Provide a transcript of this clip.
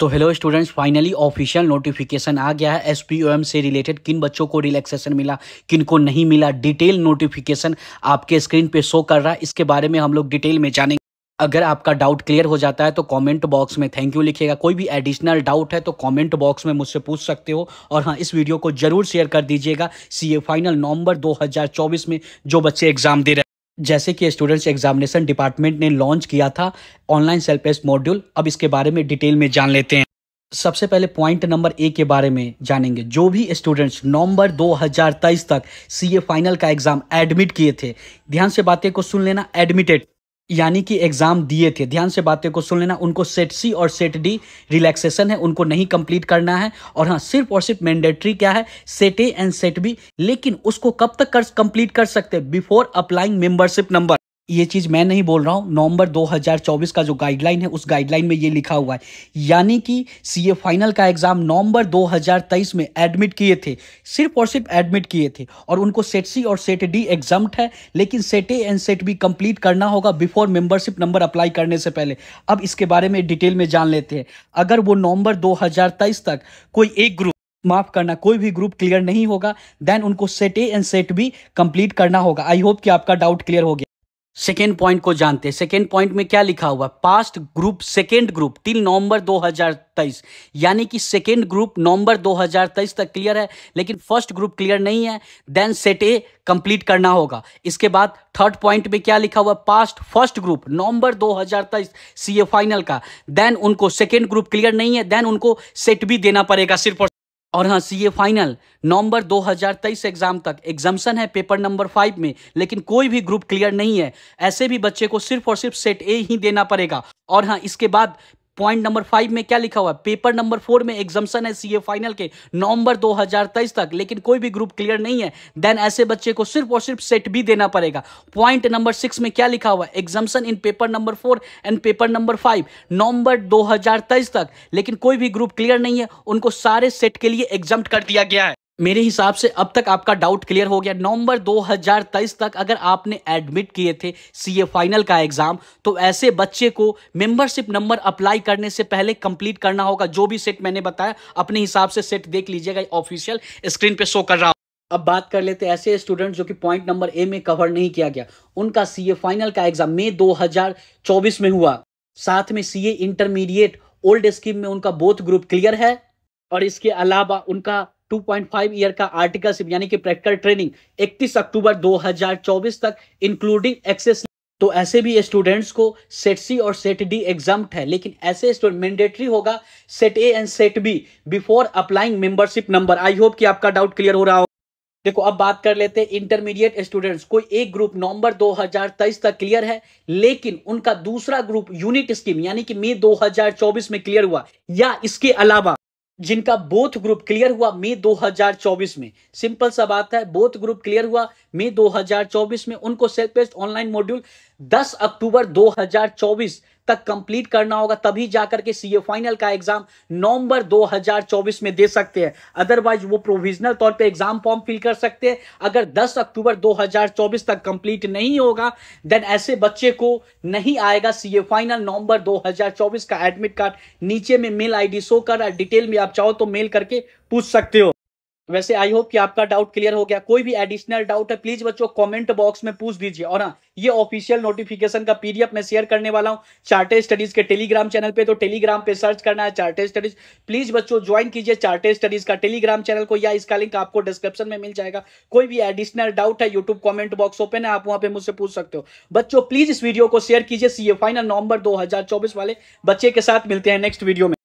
तो hello students finally official notification आ गया है एस से रिलेटेड किन बच्चों को रिलैक्सेशन मिला किन को नहीं मिला डिटेल नोटिफिकेशन आपके स्क्रीन पे शो कर रहा है इसके बारे में हम लोग डिटेल में जानेंगे अगर आपका डाउट क्लियर हो जाता है तो कमेंट बॉक्स में थैंक यू लिखिएगा कोई भी एडिशनल डाउट है तो कमेंट बॉक्स में मुझसे पूछ सकते हो और हाँ इस वीडियो को जरूर शेयर कर दीजिएगा सीए फाइनल नवंबर 2024 में जो बच्चे एग्जाम दे रहे जैसे कि स्टूडेंट्स एग्जामिनेशन डिपार्टमेंट ने लॉन्च किया था ऑनलाइन सेल्फ हेल्प मॉड्यूल अब इसके बारे में डिटेल में जान लेते हैं सबसे पहले पॉइंट नंबर ए के बारे में जानेंगे जो भी स्टूडेंट्स नवंबर 2023 तक सीए फाइनल का एग्जाम एडमिट किए थे ध्यान से बातें को सुन लेना एडमिटेड यानी कि एग्जाम दिए थे ध्यान से बातें को सुन लेना उनको सेट सी और सेट डी रिलैक्सेशन है उनको नहीं कंप्लीट करना है और हाँ सिर्फ और सिर्फ मैंडेटरी क्या है set A and set B लेकिन उसको कब तक कर कंप्लीट कर सकते बिफोर अप्लाइंग मेंबरशिप नंबर ये चीज़ मैं नहीं बोल रहा हूं नवंबर 2024 का जो गाइडलाइन है उस गाइडलाइन में ये लिखा हुआ है यानी कि सीए फाइनल का एग्ज़ाम नवंबर 2023 में एडमिट किए थे सिर्फ और सिर्फ एडमिट किए थे और उनको सेट सी और सेट डी एग्जाम है लेकिन set A and set B complete करना होगा बिफोर मेंबरशिप नंबर अप्लाई करने से पहले अब इसके बारे में डिटेल में जान लेते हैं अगर वो नवंबर दो तक कोई एक ग्रुप माफ करना कोई भी ग्रुप क्लियर नहीं होगा देन उनको set A and set B complete करना होगा आई होप कि आपका डाउट क्लियर हो गया सेकेंड पॉइंट को जानते हैं सेकेंड पॉइंट में क्या लिखा हुआ passed group second group till नवंबर 2023 यानी कि सेकेंड ग्रुप नवंबर 2023 तक क्लियर है लेकिन फर्स्ट ग्रुप क्लियर नहीं है देन सेट ए कंप्लीट करना होगा इसके बाद थर्ड पॉइंट में क्या लिखा हुआ पास्ट फर्स्ट ग्रुप नवंबर 2023 सीए फाइनल का देन उनको सेकेंड ग्रुप क्लियर नहीं है देन उनको सेट भी देना पड़ेगा सिर्फ और हाँ सी ए फाइनल नवंबर 2023 एग्जाम तक एग्जाम्सन है पेपर नंबर फाइव में लेकिन कोई भी ग्रुप क्लियर नहीं है ऐसे भी बच्चे को सिर्फ और सिर्फ सेट ए ही देना पड़ेगा और हाँ इसके बाद पॉइंट नंबर फाइव में क्या लिखा हुआ है पेपर नंबर फोर में एग्जामेशन है सीए फाइनल के नवंबर 2023 तक लेकिन कोई भी ग्रुप क्लियर नहीं है देन ऐसे बच्चे को सिर्फ और सिर्फ सेट भी देना पड़ेगा पॉइंट नंबर सिक्स में क्या लिखा हुआ है examination in paper number four and paper number five नवंबर 2023 तक लेकिन कोई भी ग्रुप क्लियर नहीं है उनको सारे सेट के लिए एग्जाम कर दिया गया है मेरे हिसाब से अब तक आपका डाउट क्लियर हो गया नवंबर 2023 तक अगर आपने एडमिट किए थे सीए फाइनल का एग्ज़ाम तो ऐसे बच्चे को मेंबरशिप नंबर अप्लाई करने से पहले कंप्लीट करना होगा जो भी सेट मैंने बताया अपने हिसाब से सेट देख लीजिएगा ऑफिशियल स्क्रीन पे शो कर रहा अब बात कर लेते हैं ऐसे स्टूडेंट जो कि पॉइंट नंबर ए में कवर नहीं किया गया उनका ए फाइनल का एग्ज़ाम मई चौबीस में हुआ साथ में ए इंटरमीडिएट ओल्ड स्कीम में उनका बोथ ग्रुप क्लियर है और इसके अलावा उनका 2.5 ईयर का आर्टिकलशिप यानी कि प्रैक्टिकल ट्रेनिंग 31 अक्टूबर 2024 तक इंक्लूडिंग एक्सेस तो ऐसे भी स्टूडेंट्स को सेट सी और सेट डी एग्जाम है लेकिन ऐसे स्टूडेंट मैंडेटरी होगा set A and set B before applying membership number I hope कि आपका डाउट क्लियर हो रहा हो देखो अब बात कर लेते हैं इंटरमीडिएट स्टूडेंट्स कोई एक ग्रुप नवंबर 2023 तक क्लियर है लेकिन उनका दूसरा ग्रुप यूनिट स्कीम यानी कि मई 2024 में क्लियर हुआ या इसके अलावा जिनका बोथ ग्रुप क्लियर हुआ मई 2024 में सिंपल सा बात है बोथ ग्रुप क्लियर हुआ मई 2024 में उनको सेल्फ बेस्ड ऑनलाइन मॉड्यूल 10 अक्टूबर 2024 तक कंप्लीट करना होगा तभी जाकर के सीए फाइनल का एग्जाम नवंबर 2024 में दे सकते हैं अदरवाइज वो प्रोविजनल तौर पे एग्जाम फॉर्म फिल कर सकते हैं अगर 10 अक्टूबर 2024 तक कंप्लीट नहीं होगा देन ऐसे बच्चे को नहीं आएगा सीए फाइनल नवंबर 2024 का एडमिट कार्ड नीचे में मेल आईडी शो कर डिटेल में आप चाहो तो मेल करके पूछ सकते हो वैसे आई होप कि आपका डाउट क्लियर हो गया कोई भी एडिशनल डाउट है प्लीज बच्चों कमेंट बॉक्स में पूछ दीजिए और हाँ ये ऑफिशियल नोटिफिकेशन का पीडीएफ मैं शेयर करने वाला हूँ चार्टे स्टडीज के टेलीग्राम चैनल पे तो टेलीग्राम पे सर्च करना है चार्टे स्टडीज प्लीज बच्चों ज्वाइन कीजिए चार्टे स्टडीज का टेलीग्राम चैनल को या इसका लिंक आपको डिस्क्रिप्शन में मिल जाएगा कोई भी एडिशनल डाउट है यूट्यूब कॉमेंट बॉक्स ओपन है आप वहां पर मुझसे पूछ सकते हो बच्चों प्लीज इस वीडियो को शेयर कीजिए सीए फाइनल नवंबर दो वाले बच्चे के साथ मिलते हैं नेक्स्ट वीडियो में